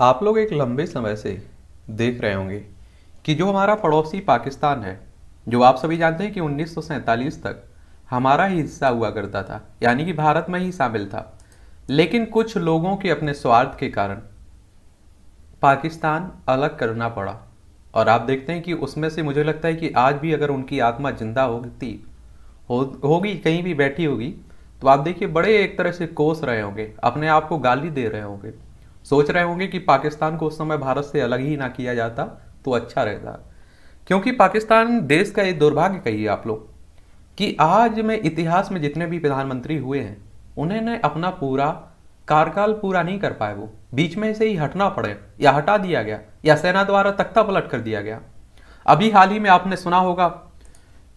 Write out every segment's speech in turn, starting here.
आप लोग एक लंबे समय से देख रहे होंगे कि जो हमारा पड़ोसी पाकिस्तान है जो आप सभी जानते हैं कि उन्नीस तक हमारा ही हिस्सा हुआ करता था यानी कि भारत में ही शामिल था लेकिन कुछ लोगों के अपने स्वार्थ के कारण पाकिस्तान अलग करना पड़ा और आप देखते हैं कि उसमें से मुझे लगता है कि आज भी अगर उनकी आत्मा जिंदा होती हो, होगी कहीं भी बैठी होगी तो आप देखिए बड़े एक तरह से कोस रहे होंगे अपने आप को गाली दे रहे होंगे सोच रहे होंगे कि पाकिस्तान को उस समय भारत से अलग ही ना किया जाता तो अच्छा रहता क्योंकि पाकिस्तान देश का एक दुर्भाग्य कहिए आप लोग कि आज में इतिहास में जितने भी प्रधानमंत्री हुए हैं उन्होंने अपना पूरा कार्यकाल पूरा नहीं कर पाए वो बीच में से ही हटना पड़े या हटा दिया गया या सेना द्वारा तख्ता पलट कर दिया गया अभी हाल ही में आपने सुना होगा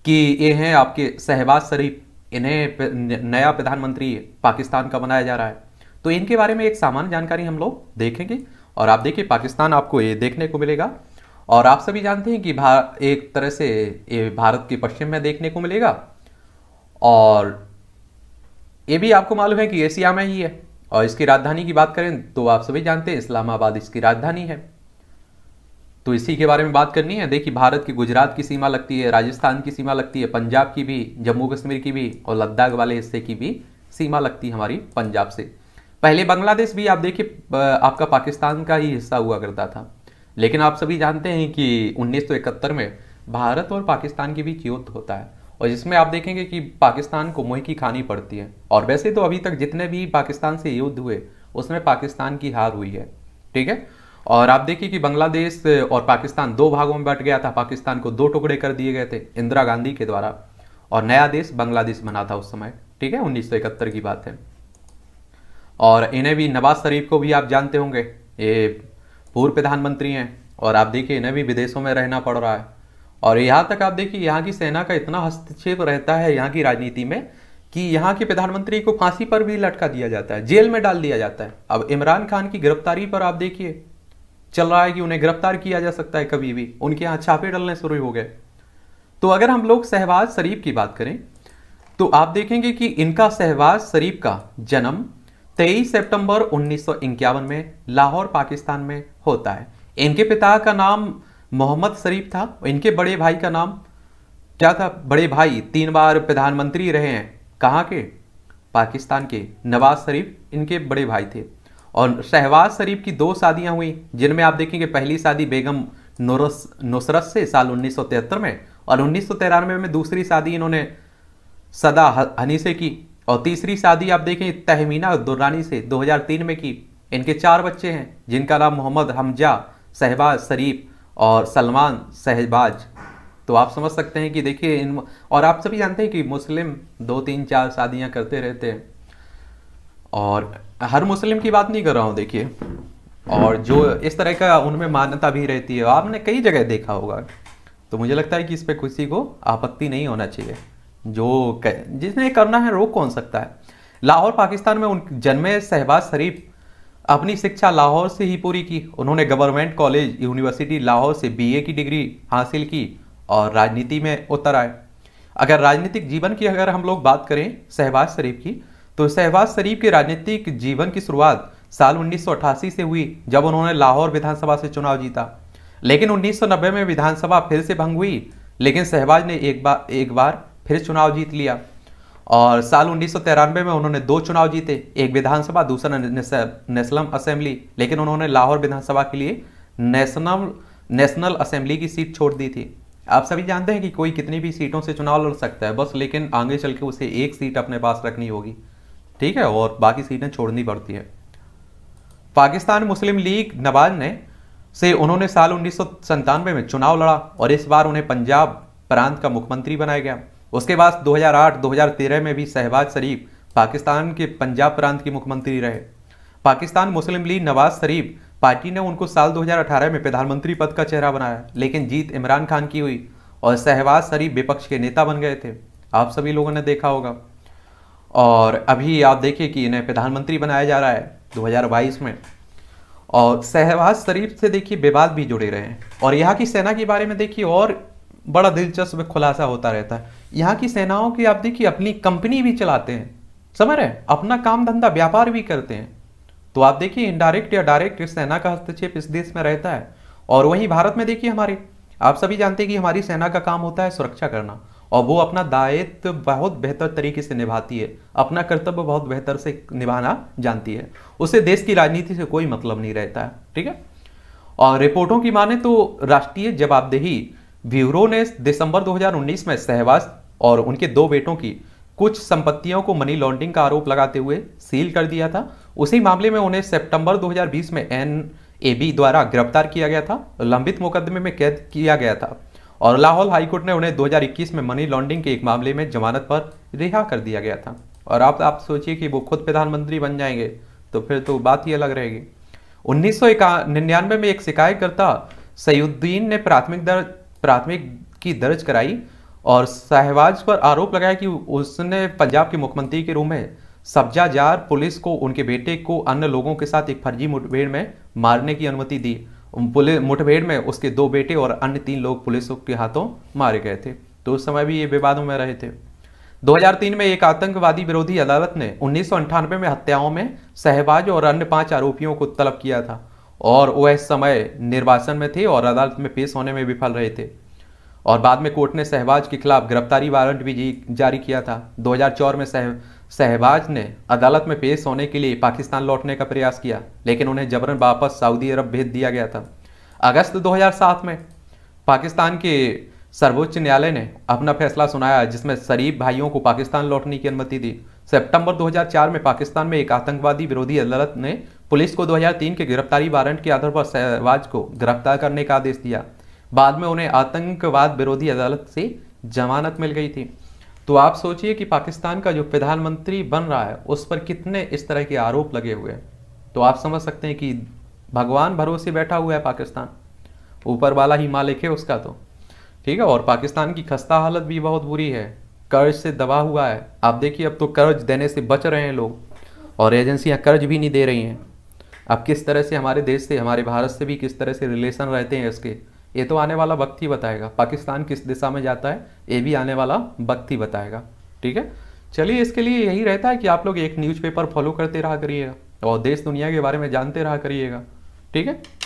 कि ये हैं आपके शहबाज शरीफ इन्हें नया प्रधानमंत्री पाकिस्तान का बनाया जा रहा है तो इनके बारे में एक सामान्य जानकारी हम लोग देखेंगे और आप देखिए पाकिस्तान आपको ये देखने को मिलेगा और आप सभी जानते हैं कि भारत एक तरह से ये भारत के पश्चिम में देखने को मिलेगा और ये भी आपको मालूम है कि एशिया में ही है और इसकी राजधानी की बात करें तो आप सभी जानते हैं इस्लामाबाद इसकी राजधानी है तो इसी के बारे में बात करनी है देखिए भारत की गुजरात की सीमा लगती है राजस्थान की सीमा लगती है पंजाब की भी जम्मू कश्मीर की भी और लद्दाख वाले हिस्से की भी सीमा लगती है हमारी पंजाब से पहले बांग्लादेश भी आप देखिए आपका पाकिस्तान का ही हिस्सा हुआ करता था लेकिन आप सभी जानते हैं कि 1971 में भारत और पाकिस्तान के बीच युद्ध होता है और जिसमें आप देखेंगे कि पाकिस्तान को मुंह की खानी पड़ती है और वैसे तो अभी तक जितने भी पाकिस्तान से युद्ध हुए उसमें पाकिस्तान की हार हुई है ठीक है और आप देखिए कि बांग्लादेश और पाकिस्तान दो भागों में बट गया था पाकिस्तान को दो टुकड़े कर दिए गए थे इंदिरा गांधी के द्वारा और नया देश बांग्लादेश बना था उस समय ठीक है उन्नीस की बात है और इन्हें भी नवाज़ शरीफ को भी आप जानते होंगे ये पूर्व प्रधानमंत्री हैं और आप देखिए इन्हें भी विदेशों में रहना पड़ रहा है और यहाँ तक आप देखिए यहाँ की सेना का इतना हस्तक्षेप रहता है यहाँ की राजनीति में कि यहाँ के प्रधानमंत्री को फांसी पर भी लटका दिया जाता है जेल में डाल दिया जाता है अब इमरान खान की गिरफ्तारी पर आप देखिए चल रहा है कि उन्हें गिरफ्तार किया जा सकता है कभी भी उनके यहाँ छापे डलने शुरू हो गए तो अगर हम लोग शहबाज शरीफ की बात करें तो आप देखेंगे कि इनका शहबाज शरीफ का जन्म तेईस सितंबर उन्नीस में लाहौर पाकिस्तान में होता है इनके पिता का नाम मोहम्मद शरीफ था इनके बड़े भाई का नाम क्या था बड़े भाई तीन बार प्रधानमंत्री रहे हैं कहाँ के पाकिस्तान के नवाज शरीफ इनके बड़े भाई थे और शहबाज शरीफ की दो शादियां हुई जिनमें आप देखेंगे पहली शादी बेगम नोरस नुसरत से साल उन्नीस में और उन्नीस में दूसरी शादी इन्होंने सदा हनी से की और तीसरी शादी आप देखें तहमीना दुर्रानी से 2003 में की इनके चार बच्चे हैं जिनका नाम मोहम्मद हमजा शहबाज शरीफ और सलमान शहबाज तो आप समझ सकते हैं कि देखिए इन और आप सभी जानते हैं कि मुस्लिम दो तीन चार शादियाँ करते रहते हैं और हर मुस्लिम की बात नहीं कर रहा हूँ देखिए और जो इस तरह का उनमें मान्यता भी रहती है आपने कई जगह देखा होगा तो मुझे लगता है कि इस पर किसी को आपत्ति नहीं होना चाहिए जो कह जिसने करना है रोक कौन सकता है लाहौर पाकिस्तान में उन जन्मे शहबाज शरीफ अपनी शिक्षा लाहौर से ही पूरी की उन्होंने गवर्नमेंट कॉलेज यूनिवर्सिटी लाहौर से बीए की डिग्री हासिल की और राजनीति में उतर आए अगर राजनीतिक जीवन की अगर हम लोग बात करें शहबाज शरीफ की तो शहबाज शरीफ के राजनीतिक जीवन की शुरुआत साल उन्नीस से हुई जब उन्होंने लाहौर विधानसभा से चुनाव जीता लेकिन उन्नीस में विधानसभा फिर से भंग हुई लेकिन शहबाज ने एक बार एक बार फिर चुनाव जीत लिया और साल उन्नीस में उन्होंने दो चुनाव जीते एक विधानसभा दूसरा नेशनल असेंबली लेकिन उन्होंने लाहौर विधानसभा के लिए नेशनल नेशनल असेंबली की सीट छोड़ दी थी आप सभी जानते हैं कि कोई कितनी भी सीटों से चुनाव लड़ सकता है बस लेकिन आगे चल के उसे एक सीट अपने पास रखनी होगी ठीक है और बाकी सीटें छोड़नी पड़ती है पाकिस्तान मुस्लिम लीग नवाज ने से उन्होंने साल उन्नीस में चुनाव लड़ा और इस बार उन्हें पंजाब प्रांत का मुख्यमंत्री बनाया गया उसके बाद 2008-2013 में भी शहबाज शरीफ पाकिस्तान के पंजाब प्रांत के मुख्यमंत्री रहे पाकिस्तान मुस्लिम लीग नवाज शरीफ पार्टी ने उनको साल 2018 में प्रधानमंत्री पद का चेहरा बनाया लेकिन जीत इमरान खान की हुई और शहबाज शरीफ विपक्ष के नेता बन गए थे आप सभी लोगों ने देखा होगा और अभी आप देखिए कि इन्हें प्रधानमंत्री बनाया जा रहा है 2022 में और शहबाज शरीफ से देखिए विवाद भी जुड़े रहे हैं और यहाँ की सेना के बारे में देखिए और बड़ा दिलचस्प खुलासा होता रहता है यहाँ की सेनाओं की आप देखिए अपनी कंपनी भी चलाते हैं समझ रहे अपना काम धंधा व्यापार भी करते हैं तो आप देखिए इनडायरेक्ट या डायरेक्ट सेना का हस्तक्षेप इस देश में रहता है और वहीं भारत में देखिए हमारे आप सभी जानते हैं कि हमारी सेना का काम होता है सुरक्षा करना और वो अपना दायित्व बहुत बेहतर तरीके से निभाती है अपना कर्तव्य बहुत बेहतर से निभाना जानती है उसे देश की राजनीति से कोई मतलब नहीं रहता है ठीक है और रिपोर्टों की माने तो राष्ट्रीय जवाबदेही ब्यूरो ने दिसंबर 2019 में सहवास और उनके दो बेटों की कुछ संपत्तियों को मनी लॉन्ड्रिंग का आरोप लगाते हुए सील कर दिया था उसी मामले में उन्हें सितंबर 2020 में एन बी द्वारा गिरफ्तार किया गया था लंबित मुकदमे में कैद किया गया था और लाहौल हाईकोर्ट ने उन्हें 2021 में मनी लॉन्ड्रिंग के एक मामले में जमानत पर रिहा कर दिया गया था और आप आप सोचिए कि वो खुद प्रधानमंत्री बन जाएंगे तो फिर तो बात ही अलग रहेगी उन्नीस में एक शिकायतकर्ता सयुद्दीन ने प्राथमिक दर्ज प्राथमिकी दर्ज कराई और शहबाज पर आरोप लगाया कि उसने पंजाब के मुख्यमंत्री के रूम में सब्जा जार पुलिस को उनके बेटे को अन्य लोगों के साथ एक फर्जी मुठभेड़ में मारने की अनुमति दी पुलिस मुठभेड़ में उसके दो बेटे और अन्य तीन लोग पुलिस के हाथों मारे गए थे तो उस समय भी ये विवादों में रहे थे 2003 में एक आतंकवादी विरोधी अदालत ने उन्नीस में हत्याओं में सहबाज और अन्य पांच आरोपियों को तलब किया था और वह समय निर्वासन में थे और अदालत में पेश होने में विफल रहे थे और बाद में कोर्ट ने सहबाज के खिलाफ गिरफ्तारी वारंट भी जारी किया था 2004 में सह सहबाज ने अदालत में पेश होने के लिए पाकिस्तान लौटने का प्रयास किया लेकिन उन्हें जबरन वापस सऊदी अरब भेज दिया गया था अगस्त 2007 में पाकिस्तान के सर्वोच्च न्यायालय ने अपना फैसला सुनाया जिसमें शरीफ भाइयों को पाकिस्तान लौटने की अनुमति दी सितंबर 2004 में पाकिस्तान में एक आतंकवादी विरोधी अदालत ने पुलिस को 2003 के गिरफ्तारी वारंट के आधार पर सहवाज को गिरफ्तार करने का आदेश दिया बाद में उन्हें आतंकवाद विरोधी अदालत से जमानत मिल गई थी तो आप सोचिए कि पाकिस्तान का जो प्रधानमंत्री बन रहा है उस पर कितने इस तरह के आरोप लगे हुए हैं तो आप समझ सकते हैं कि भगवान भरोसे बैठा हुआ है पाकिस्तान ऊपर वाला ही मालिक है उसका तो ठीक है और पाकिस्तान की खस्ता हालत भी बहुत बुरी है कर्ज से दबा हुआ है आप देखिए अब तो कर्ज देने से बच रहे हैं लोग और एजेंसियां कर्ज भी नहीं दे रही हैं अब किस तरह से हमारे देश से हमारे भारत से भी किस तरह से रिलेशन रहते हैं इसके ये तो आने वाला वक्त ही बताएगा पाकिस्तान किस दिशा में जाता है ये भी आने वाला वक्त ही बताएगा ठीक है चलिए इसके लिए यही रहता है कि आप लोग एक न्यूज़पेपर फॉलो करते रहा करिएगा और देश दुनिया के बारे में जानते रहा करिएगा ठीक है